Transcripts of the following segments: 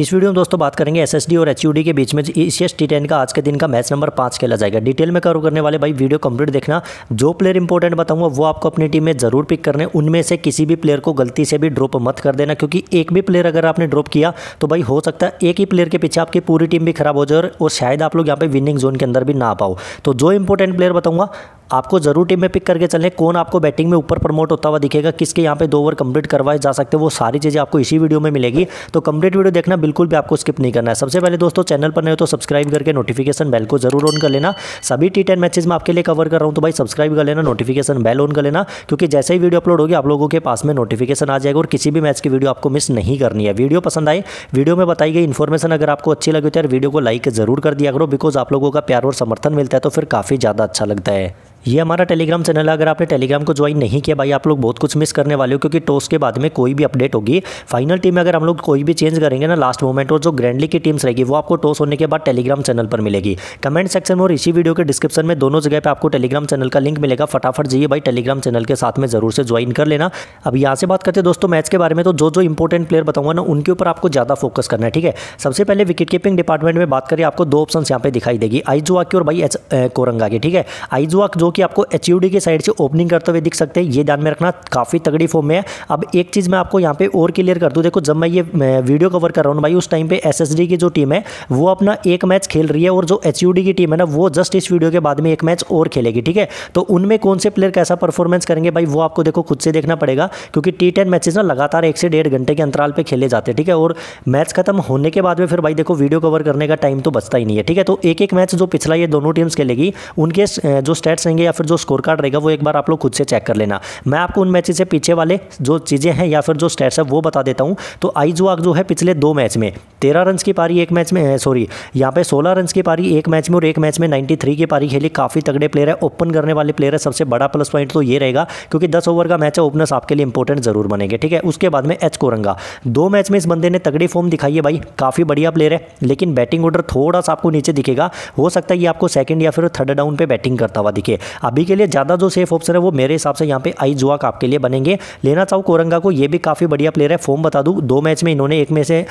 इस वीडियो में दोस्तों बात करेंगे एसएसडी और एचयूडी के बीच में सी एस टी टेन का आज के दिन का मैच नंबर पाँच खेला जाएगा डिटेल में कवर करने वाले भाई वीडियो कंप्लीट देखना जो प्लेयर इंपॉर्टेंट बताऊंगा वो आपको अपनी टीम में जरूर पिक करने उनमें से किसी भी प्लेयर को गलती से भी ड्रॉप मत कर देना क्योंकि एक भी प्लेयर अगर आपने ड्रॉप किया तो भाई हो सकता है एक ही प्लेयर के पीछे आपकी पूरी टीम भी खराब हो जाए और शायद आप लोग यहाँ पर विनिंग जोन के अंदर भी ना पाओ तो जो इंपॉर्टेंट प्लेयर बताऊँगा आपको ज़रूर टीम में पिक करके चलें कौन आपको बैटिंग में ऊपर प्रमोट होता हुआ दिखेगा किसके यहाँ पे दो ओवर कंप्लीट करवाए जा सकते हैं वो सारी चीज़ें आपको इसी वीडियो में मिलेगी तो कंप्लीट वीडियो देखना बिल्कुल भी आपको स्किप नहीं करना है सबसे पहले दोस्तों चैनल पर नहीं हो तो सब्सक्राइब करके नोटिफिकेशन बेल को जरूर ऑन कर लेना सभी टी टेन मैचेज में आपके लिए कवर कर रहा हूँ तो भाई सब्सक्राइब कर लेना नोटिफिकेशन बेल ऑन कर लेना क्योंकि जैसे ही वीडियो अपलोड होगी आप लोगों के पास में नोटिफिकेशन आ जाएगा और किसी भी मैच की वीडियो आपको मिस नहीं करनी है वीडियो पसंद आए वीडियो में बताई गई इन्फॉर्मेशन अगर आपको अच्छी लगी तो यार वीडियो को लाइक जरूर कर दिया करो बिकॉज आप लोगों का प्यार और समर्थन मिलता है तो फिर काफ़ी ज़्यादा अच्छा लगता है ये हमारा टेलीग्राम चैनल है अगर आपने टेलीग्राम को ज्वाइन नहीं किया भाई आप लोग बहुत कुछ मिस करने वाले हो क्योंकि टॉस के बाद में कोई भी अपडेट होगी फाइनल टीम में अगर हम लोग कोई भी चेंज करेंगे ना लास्ट मोमेंट और जो ग्रैंडली की टीम्स रहेगी वो आपको टॉस होने के बाद टेलीग्राम चैनल पर मिलेगी कमेंट सेक्शन में और इसी वीडियो के डिस्क्रिप्शन में दोनों जगह पर आपको टेलीग्राम चैनल का लिंक मिलेगा फटाफट जाइए भाई टेलीग्राम चैनल के साथ में जरूर से ज्वाइन कर लेना अब यहाँ से बात करते हैं दोस्तों मैच के बारे में तो जो जो इंपॉर्टेंट प्लेयर बताऊंगा ना उनके ऊपर आपको ज़्यादा फोकस करना है ठीक है सबसे पहले विकेट कीपिंग डिपार्टमेंट में बात करिए आपको दो ऑप्शन यहाँ पे दिखाई देगी आइजुआक की और भाई एच कोरंगा की ठीक है आइजुआक जो कि आपको एच के साइड से ओपनिंग करते हुए दिख सकते हैं ये ध्यान में रखना काफ़ी तगड़ी फॉर्म में है अब एक चीज़ मैं आपको यहाँ पे और क्लियर कर दूँ देखो जब मैं ये वीडियो कवर कर रहा हूँ भाई उस टाइम पे एस की जो टीम है वो अपना एक मैच खेल रही है और जो एच की टीम है ना वो जस्ट इस वीडियो के बाद में एक मैच और खेलेगी ठीक है तो उनमें कौन से प्लेयर कैसा परफॉर्मेंस करेंगे भाई वो आपको देखो खुद से देखना पड़ेगा क्योंकि टी टेन ना लगातार एक से डेढ़ घंटे के अंतराल पर खेले जाते हैं ठीक है और मैच खत्म होने के बाद में फिर भाई देखो वीडियो कवर करने का टाइम तो बचता ही नहीं है ठीक है तो एक एक मैच जो पिछला ये दोनों टीम्स खेलेगी उनके जो स्टेट्स रहेंगे या फिर जो स्कोर कार्ड रहेगा वो एक बार आप लोग खुद से चेक कर लेना मैं आपको उन मैचेज से पीछे वाले जो चीज़ें हैं या फिर जो स्टेट्स है वो बता देता हूँ तो आई जो है पिछले दो मैच में तेरह रन की पारी एक मैच में सॉरी यहाँ पे सोलह रन की पारी एक मैच में और एक मैच में नाइन्टी थ्री की पारी खेली काफ़ी तगड़े प्लेयर है ओपन करने वाले प्लेयर है सबसे बड़ा प्लस पॉइंट तो ये रहेगा क्योंकि दस ओवर का मैच है ओपनर्स आपके लिए इंपॉर्टेंट जरूर बनेंगे ठीक है उसके बाद में एच कोरंगा दो मैच में इस बंदे ने तगड़ी फॉर्म दिखाई है भाई काफ़ी बढ़िया प्लेयर है लेकिन बैटिंग ऑर्डर थोड़ा सा आपको नीचे दिखेगा हो सकता है ये आपको सेकंड या फिर थर्ड डाउन पे बैटिंग करता हुआ दिखे अभी के लिए ज़्यादा जो सेफ ऑप्शन है वो मेरे हिसाब से यहाँ पे आई जुआक आपके लिए बनेंगे लेना चाहूँ कोरंगा को ये भी काफ़ी बढ़िया प्लेयर है फॉर्म बता दूँ दो मैच में इन्होंने एक में से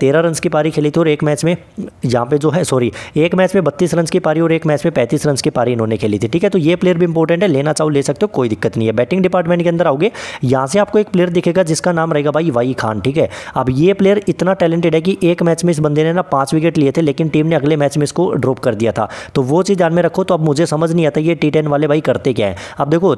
तेरह रन की पारी खेली थी और एक मैच में यहाँ पे जो है सॉरी एक मैच में बत्तीस रन की पारी और एक मैच में पैंतीस रन की पारी इन्होंने खेली थी ठीक है तो ये प्लेयर भी इंपॉर्टेंट है लेना चाहूँ ले सकते हो कोई दिक्कत नहीं है बैटिंग डिपार्टमेंट के अंदर आओगे यहाँ से आपको एक प्लेयर दिखेगा जिसका नाम रहेगा भाई वाई खान ठीक है अब ये प्लेयर इतना टैलेंटेड है कि एक मैच में इस बंदे ने ना पांच विकेट लिए थे लेकिन टीम ने अगले मैच में इसको ड्रॉप कर दिया था तो वो चीज़ ध्यान में रखो तो अब मुझे समझ नहीं आता ये टी गेंद वाले भाई करते क्या है अब देखो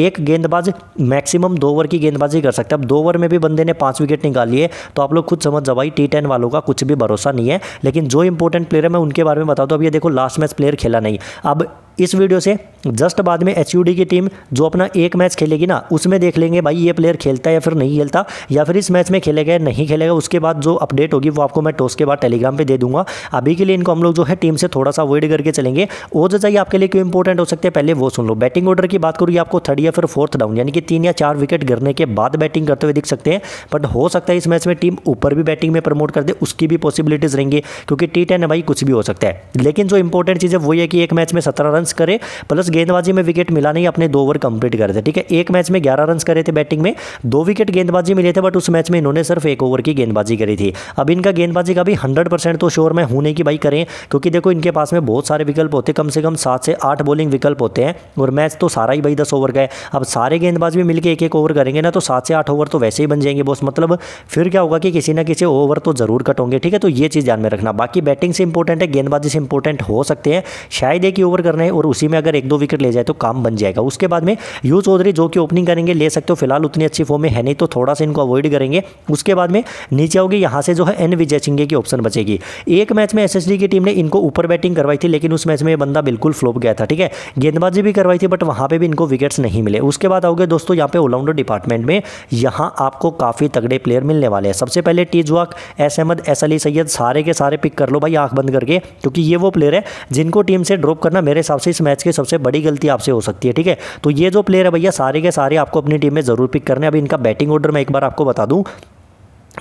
एक गेंदबाज मैक्सिमम दो ओवर की गेंदबाजी कर सकता है अब दो ओवर में भी बंदे ने पांच विकेट निकाल लिए तो आप लोग खुद समझ जाओ भाई टी टेन वालों का कुछ भी भरोसा नहीं है लेकिन जो इंपॉर्टेंट प्लेयर है मैं उनके बारे में बता दूँ अब ये देखो लास्ट मैच प्लेयर खेला नहीं अब इस वीडियो से जस्ट बाद में एच की टीम जो अपना एक मैच खेलेगी ना उसमें देख लेंगे भाई ये प्लेयर खेलता है या फिर नहीं खेलता या फिर इस मैच में खेलेगा या नहीं खेलेगा उसके बाद जो अपडेट होगी वो आपको मैं टॉस के बाद टेलीग्राम पे दे दूंगा अभी के लिए इनको हम लोग जो है टीम से थोड़ा सा अवॉइड करके चलेंगे जो चाहिए आपके लिए क्यों इंपॉर्टेंट हो सकते हैं पहले वो सुन लो बैटिंग ऑर्डर की बात करूँ आपको थर्ड या फिर फोर्थ डाउन यानी कि तीन या चार विकेट गिरने के बाद बैटिंग करते हुए दिख सकते हैं बट हो सकता है इस मैच में टीम ऊपर भी बैटिंग में प्रमोट कर दे उसकी भी पॉसिबिलिटीज़ रहेंगी क्योंकि टी टेन भाई कुछ भी हो सकता है लेकिन जो इंपॉर्टेंट चीज़ है वो ये कि एक मैच में सत्रह रन रन्स करे प्लस गेंदबाजी में विकेट मिला नहीं अपने दो ओवर कंप्लीट करे थे ठीक है एक मैच में ग्यारह रन करे थे बैटिंग में दो विकेट गेंदबाजी मिले थे बट उस मैच में इन्होंने सिर्फ एक ओवर की गेंदबाजी करी थी अब इनका गेंदबाजी का भी हंड्रेड तो श्योर मैं होने नहीं कि भाई करें क्योंकि देखो इनके पास में बहुत सारे विकल्प होते कम से कम सात से आठ बॉलिंग विकल्प होते हैं और मैच तो सारा ही भाई दस ओवर का है अब सारे गेंदबाज भी मिलकर एक एक ओवर करेंगे ना तो सात से आठ ओवर तो वैसे ही बन जाएंगे बॉस मतलब फिर क्या होगा कि किसी ना किसी ओवर तो जरूर कट होंगे ठीक है तो ये चीज़ ध्यान में रखना बाकी बैटिंग से इंपॉर्टेंट है गेंदबाजी से इंपॉर्टेंट हो सकते हैं शायद एक ही ओवर करने है और उसी में अगर एक दो विकेट ले जाए तो काम बन जाएगा उसके बाद में यू चौधरी जो कि ओपनिंग करेंगे ले सकते हो फिलहाल उतनी अच्छी फॉर्म में है नहीं तो थोड़ा सा इनको अवॉइड करेंगे उसके बाद में नीचे होगी यहाँ से जो है एन विजय सिंह की ऑप्शन बचेगी एक मैच में एस की टीम ने इनको ऊपर बैटिंग करवाई थी लेकिन उस मैच में बंदा बिल्कुल फ्लोप गया था ठीक है गेंदबाजी भी करवाई थी बट वहाँ पर भी इनको विकेट्स नहीं मिले उसके बाद आओगे दोस्तों यहाँ पे ऑलराउंडर डिपार्टमेंट में यहाँ आपको काफ़ी तगड़े प्लेयर मिलने वाले हैं सबसे पहले टी जुआक एस अहमद एस अली सैयद सारे के सारे पिक कर लो भाई आंख बंद करके क्योंकि ये वो प्लेयर है जिनको टीम से ड्रॉप करना मेरे हिसाब से इस मैच की सबसे बड़ी गलती आपसे हो सकती है ठीक है तो ये जो प्लेयर है भैया सारे के सारे आपको अपनी टीम में ज़रूर पिक करने अभी इनका बैटिंग ऑर्डर मैं एक बार आपको बता दूँ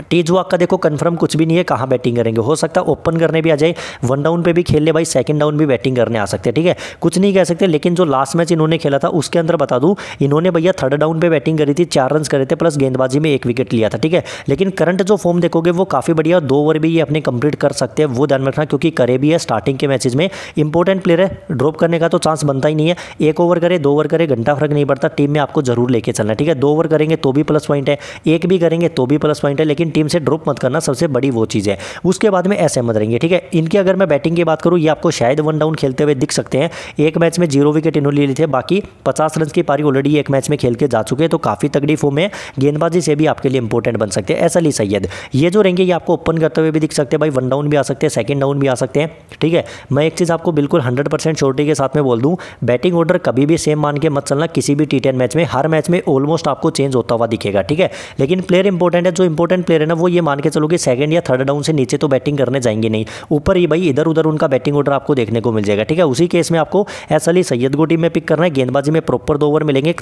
टीज आपका का देखो कंफर्म कुछ भी नहीं है कहाँ बैटिंग करेंगे हो सकता है ओपन करने भी आ जाए वन डाउन पे भी खेल ले भाई सेकंड डाउन भी बैटिंग करने आ सकते हैं ठीक है कुछ नहीं कह सकते लेकिन जो लास्ट मैच इन्होंने खेला था उसके अंदर बता दूँ इन्होंने भैया थर्ड डाउन पे बैटिंग करी थी चार रन करे थे प्लस गेंदबाजी में एक विकेट लिया था ठीक है लेकिन करंट जो फॉर्म देखोगे वो काफ़ी बढ़िया दो ओवर भी ये अपने कंप्लीट कर सकते हैं वो ध्यान में रखना क्योंकि करे भी है स्टार्टिंग के मैचेज में इंपॉर्टेंट प्लेयर है ड्रॉप करने का तो चांस बनता ही नहीं है एक ओवर करे दो ओवर करे घंटा फर्क नहीं पड़ता टीम में आपको जरूर लेके चलना ठीक है दो ओवर करेंगे तो भी प्लस पॉइंट है एक भी करेंगे तो भी प्लस पॉइंट है लेकिन इंडियन टीम से ड्रॉप मत करना सबसे बड़ी वो चीज़ है उसके बाद में एस अहमद रहेंगे ठीक है इनकी अगर मैं बैटिंग की बात करूँ ये आपको शायद वन डाउन खेलते हुए दिख सकते हैं एक मैच में जीरो विकेट इन्होंने ले लिए थे बाकी पचास रन की पारी ऑलरेडी एक मैच में खेल के जा चुके हैं तो काफ़ी तगड़ी फॉर्म में गेंदबाजी से भी आपके लिए इंपॉर्टेंट बन सकते हैं ऐसा ली सैयद ये जो रहेंगे ये आपको ओपन करते हुए भी दिख सकते हैं भाई वन डाउन भी आ सकते हैं सेकेंड डाउन भी आ सकते हैं ठीक है मैं एक चीज़ आपको बिल्कुल हंड्रेड परसेंट श्योरिटी के साथ में बोल दूँ बैटिंग ऑर्डर कभी भी सेम मान के मत चलना किसी भी टी मैच में हर मैच में ऑलमोस्ट आपको चेंज होता हुआ दिखेगा ठीक है लेकिन प्लेयर इंपॉर्टेंट है जो इंपॉर्टेंट प्लेयर है ना वो ये मान के चलो कि सेकंड या थर्ड डाउन से नीचे तो बैटिंग करने जाएंगे नहीं ऊपर ही भाई इधर उधर उनका बैटिंग ऑर्डर आपको देखने को मिल जाएगा ठीक है उसी केस में आपको एस अली e सैयद को टीम में पिक करना है गेंदबाजी में प्रॉपर दो ओवर मिलेंगे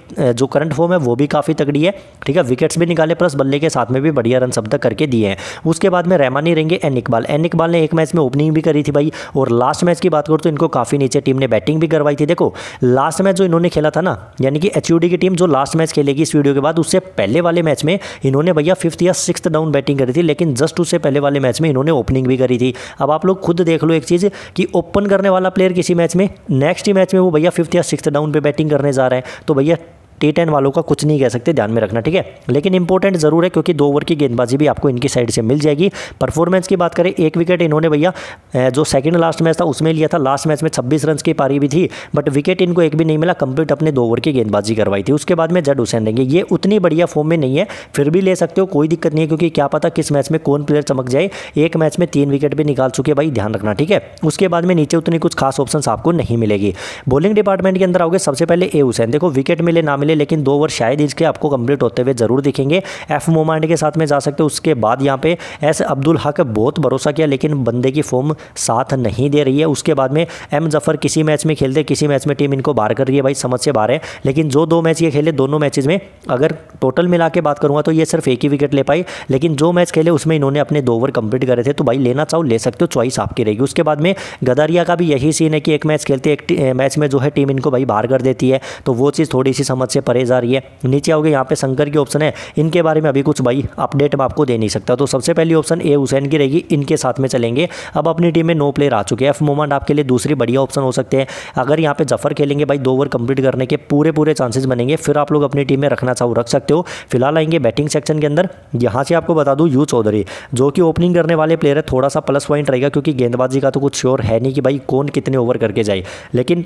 जो करंट फॉर्म है वो भी काफ़ी तगड़ी है ठीक है विकेट्स भी निकाले प्लस बल्ले के साथ में भी बढ़िया रन सब तक करके दिए हैं उसके बाद में रहमानी रहेंगे एन इकबाल एन इकबाल ने एक मैच में ओपनिंग भी करी थी भाई और लास्ट मैच की बात करो तो इनको काफ़ी नीचे टीम ने बैटिंग भी करवाई थी देखो लास्ट मैच जो इन्होंने खेला था ना यानी कि एच की टीम जो लास्ट मैच खेलेगी इस वीडियो के बाद उससे पहले वाले मैच में इन्होंने भैया फिफ्थ या सिक्स डाउन बैटिंग करी थी लेकिन जस्ट उससे पहले वाले मैच में इन्होंने ओपनिंग भी करी थी अब आप लोग खुद देख लो एक चीज़ कि ओपन करने वाला प्लेयर किसी मैच में नेक्स्ट ही मैच में वो भैया फिफ्थ या सिक्स डाउन पर बैटिंग करने जा रहे हैं तो भैया टी टेन वालों का कुछ नहीं कह सकते ध्यान में रखना ठीक है लेकिन इंपॉर्टेंट ज़रूर है क्योंकि दो ओवर की गेंदबाजी भी आपको इनकी साइड से मिल जाएगी परफॉर्मेंस की बात करें एक विकेट इन्होंने भैया जो सेकेंड लास्ट मैच था उसमें लिया था लास्ट मैच में छब्बीस रन की पारी भी थी बट विकेट इनको एक भी नहीं मिला कंप्लीट अपने दो ओवर की गेंदबाजी करवाई थी उसके बाद में जड हुसैन देंगे ये उतनी बढ़िया फॉर्म में नहीं है फिर भी ले सकते हो कोई दिक्कत नहीं है क्योंकि क्या पता किस मैच में कौन प्लेयर चमक जाए एक मैच में तीन विकेट भी निकाल चुके भाई ध्यान रखना ठीक है उसके बाद में नीचे उतनी कुछ खास ऑप्शन आपको नहीं मिलेगी बॉलिंग डिपार्टमेंट के अंदर आओगे सबसे पहले ए हुसैन देखो विकेट मिले ना मिले लेकिन दो ओवर शायद इसके आपको कंप्लीट होते हुए ज़रूर दिखेंगे एफ मोमांड के साथ में जा सकते हैं उसके बाद यहाँ पे एस अब्दुल हक बहुत भरोसा किया लेकिन बंदे की फॉर्म साथ नहीं दे रही है उसके बाद में एम जफर किसी मैच में खेलते किसी मैच में टीम इनको बार कर रही है भाई समझ से बाहर है लेकिन जो दो मैच ये खेले दोनों मैचेज में अगर टोटल मिला के बात करूँगा तो ये सिर्फ एक ही विकेट ले पाई लेकिन जो मैच खेले उसमें इन्होंने अपने दो ओवर कंप्लीट करे थे तो भाई लेना चाहो ले सकते हो चॉइस आपकी रहेगी उसके बाद में गदारिया का भी यही सीन है कि एक मैच खेलते एक मैच में जो है टीम इनको भाई बाहर कर देती है तो वो चीज़ थोड़ी सी समझ इससे रही है नीचे आओगे यहाँ पे शंकर के ऑप्शन है इनके बारे में अभी कुछ भाई अपडेट मैं आपको दे नहीं सकता तो सबसे पहली ऑप्शन ए हुसैन की रहेगी इनके साथ में चलेंगे अब अपनी टीम में नो प्लेयर आ चुके हैं एफ मोमेंट आपके लिए दूसरी बढ़िया ऑप्शन हो सकते हैं अगर यहाँ पे जफर खेलेंगे भाई दो ओवर कंप्लीट करने के पूरे पूरे चांसेस बनेंगे फिर आप लोग अपनी टीम में रखना चाहो रख सकते हो फिलहाल आएंगे बैटिंग सेक्शन के अंदर यहाँ से आपको बता दूँ यू चौधरी जो कि ओपनिंग करने वाले प्लेयर है थोड़ा सा प्लस पॉइंट रहेगा क्योंकि गेंदबाजी का तो कुछ श्योर है नहीं कि भाई कौन कितने ओवर करके जाए लेकिन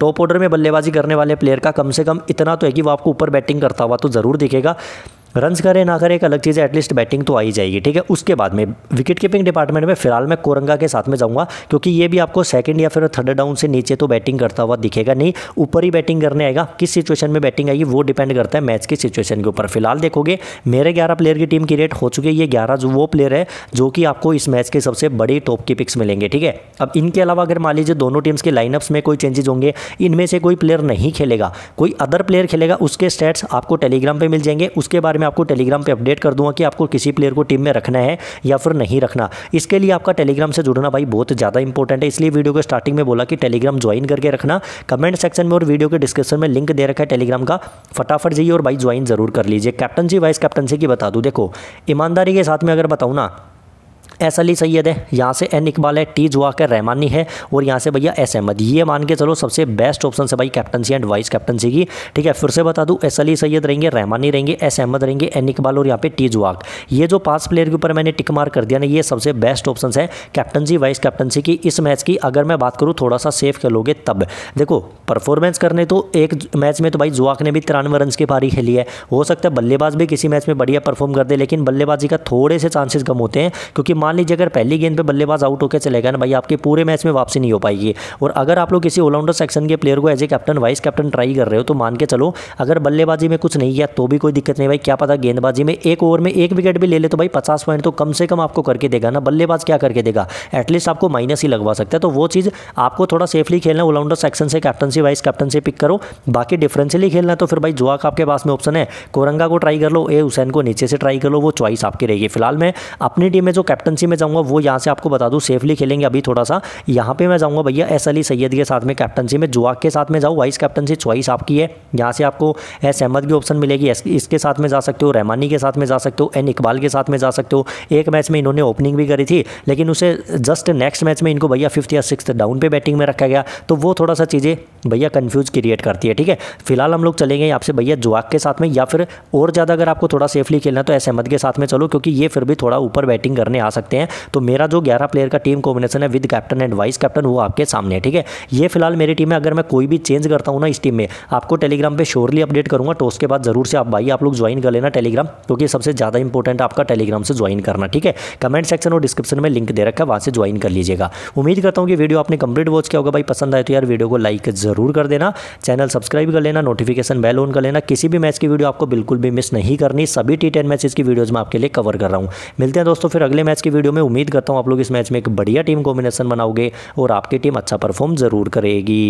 टॉप ऑर्डर में बल्लेबाजी करने वाले प्लेयर का कम से कम इतना तो है कि वो आपको ऊपर बैटिंग करता हुआ तो ज़रूर दिखेगा रन्स करे ना करे एक अलग चीज़ है एटलीस्ट बैटिंग तो आई जाएगी ठीक है उसके बाद में विकेट कीपिंग डिपार्टमेंट में फिलहाल मैं कोरंगा के साथ में जाऊंगा क्योंकि ये भी आपको सेकंड या फिर थर्ड डाउन से नीचे तो बैटिंग करता हुआ दिखेगा नहीं ऊपर ही बैटिंग करने आएगा किस सिचुएशन में बैटिंग आएगी वो डिपेंड करता है मैच की सिचुएशन के ऊपर फिलहाल देखोगे मेरे ग्यारह प्लेयर की टीम की रेट हो चुकी है ये ग्यारह जो वो प्लेयर है जो कि आपको इस मैच के सबसे बड़े टॉप की पिक्स मिलेंगे ठीक है अब इनके अलावा अगर मान लीजिए दोनों टीम्स के लाइनअप्स में कोई चेंजेज होंगे इनमें से कोई प्लेयर नहीं खेलेगा कोई अदर प्लेयर खेलेगा उसके स्टेट्स आपको टेलीग्राम पर मिल जाएंगे उसके बारे मैं आपको टेलीग्राम पर अपडेट कर दूंगा कि आपको किसी प्लेयर को टीम में रखना है या फिर नहीं रखना इसके लिए आपका टेलीग्राम से जुड़ना भाई बहुत ज़्यादा इंपॉर्टेंट है इसलिए वीडियो के स्टार्टिंग में बोला कि टेलीग्राम ज्वाइन करके रखना कमेंट सेक्शन में और वीडियो के डिस्क्रिप्शन में लिंक दे रखा है टेलीग्राम का फटाफट जाइए और भाई ज्वाइन जरूर कर लीजिए कैप्टनसी वाइस कैप्टनसी की बता दूँ देखो ईमानदारी के साथ में अगर बताऊँ ना एस अली सैयद है यहाँ से एन इकबाल है टी के रहमानी है और यहाँ से भैया एस अहमद ये मान के चलो सबसे बेस्ट ऑप्शन है भाई कैप्टनसी एंड वाइस कैप्टनसी की ठीक है फिर से बता दूँ एस अली सैयद रहेंगे रहमानी रहेंगे एस अहमद रहेंगे एन इकबाल और यहाँ पे टी जुआक ये जो पांच प्लेयर के ऊपर मैंने टिक मार कर दिया ना ये सबसे बेस्ट ऑप्शन है कैप्टनसी वाइस कैप्टनसी की इस मैच की अगर मैं बात करूँ थोड़ा सा सेफ खेलोगे तब देखो परफॉर्मेंस करने तो एक मैच में तो भाई जुआक ने भी तिरानवे रन की पारी खेली है हो सकता है बल्लेबाज भी किसी मैच में बढ़िया परफॉर्म कर दे लेकिन बल्लेबाजी का थोड़े से चांसेस कम होते हैं क्योंकि मान मान लीजिए अगर पहली गेंद पर बल्लेबाज आउट होकर चलेगा ना भाई आपके पूरे मैच में वापसी नहीं हो पाएगी और अगर आप लोग किसी ऑलराउंडर सेक्शन के प्लेयर को as a captain vice captain try कर रहे हो तो मान के चलो अगर बल्लेबाजी में कुछ नहीं किया तो भी कोई दिक्कत नहीं भाई क्या पता गेंदबाजी में एक ओवर में एक विकेट भी ले ले तो भाई पचास पॉइंट तो कम से कम आपको करके देगा ना बल्लेबाज क्या करके देगा एटलीस्ट आपको माइनस ही लगवा सकता है तो वो चीज़ आपको थोड़ा सेफली खेलना ऑलराउंडर सेक्शन से कैप्टनसी वाइस कैप्टनसी पिक करो बाकी डिफरेंशियली खेलना तो फिर भाई जुआ का आपके पास में ऑप्शन है कोरंगा को ट्राई कर लो ए हुसैन को नीचे से ट्राई कर लो वो चॉइस आपकी रहेगी फिलहाल मैं अपनी टीम में जो कैप्टन कैप्टनसी में जाऊँगा वो यहाँ से आपको बता दूँ सेफली खेलेंगे अभी थोड़ा सा यहाँ पर मैं जाऊँगा भैया एस अली सैयद के साथ में कैप्टनसी में जुआक के साथ में जाऊँ वाइस कैप्टनसी चॉइस आपकी है यहाँ से आपको एस अहमद की ऑप्शन मिलेगी इसके साथ में जा सकते हो रहमानी के साथ में जा सकते हो एन इकबाल के साथ में जा सकते हो एक मैच में इन्होंने ओपनिंग भी करी थी लेकिन उसे जस्ट नेक्स्ट मैच में इनको भैया फिफ्थ या सिक्स डाउन पे बैटिंग में रखा गया तो वो थोड़ा सा चीज़ें भैया कन्फ्यूज क्रिएट करती है ठीक है फिलहाल हम लोग चलेंगे आपसे भैया जुआक के साथ में या फिर और ज़्यादा अगर आपको थोड़ा सेफली खेलना तो एस अहमद के साथ में चलो क्योंकि ये फिर भी थोड़ा ऊपर बैटिंग करने आ सकते सकते हैं तो मेरा जो ग्यारह प्लेयर का टीम कॉम्बिनेशन है with captain and vice captain वो आपके सामने है ठीक है ये फिलहाल मेरी टीम में अगर मैं कोई भी चेंज करता हूँ ना इस टीम में आपको टेलीग्राम पर श्योरली अपडेट करूँगा तो उसके बाद जरूर से आप भाई आप लोग ज्वाइन कर लेना टेलीग्राम क्योंकि सबसे ज़्यादा इंपॉर्टेंट आपका टेलीग्राम से ज्वाइन करना ठीक है कमेंट सेक्शन और डिस्क्रिप्शन में लिंक दे रखा है वहाँ से ज्वाइन कर लीजिएगा उम्मीद करता हूँ कि वीडियो आपने कंप्लीट वॉच किया होगा भाई पसंद आए तो यार वीडियो को लाइक जरूर कर देना चैनल सब्सक्राइब कर लेना नोटिफिकेशन बेल ऑन कर लेना किसी भी मैच की वीडियो आपको बिल्कुल भी मिस नहीं करनी सभी टी टेन मैचेस की वीडियोज़ में आपके लिए कवर कर रहा हूँ मिलते हैं दोस्तों फिर अगले मैच की वीडियो में उम्मीद करता हूँ आप लोग इस मैच में एक बढ़िया टीम कॉम्बिनेशन बनाओगे और आपकी टीम अच्छा परफॉर्म ज़रूर करेगी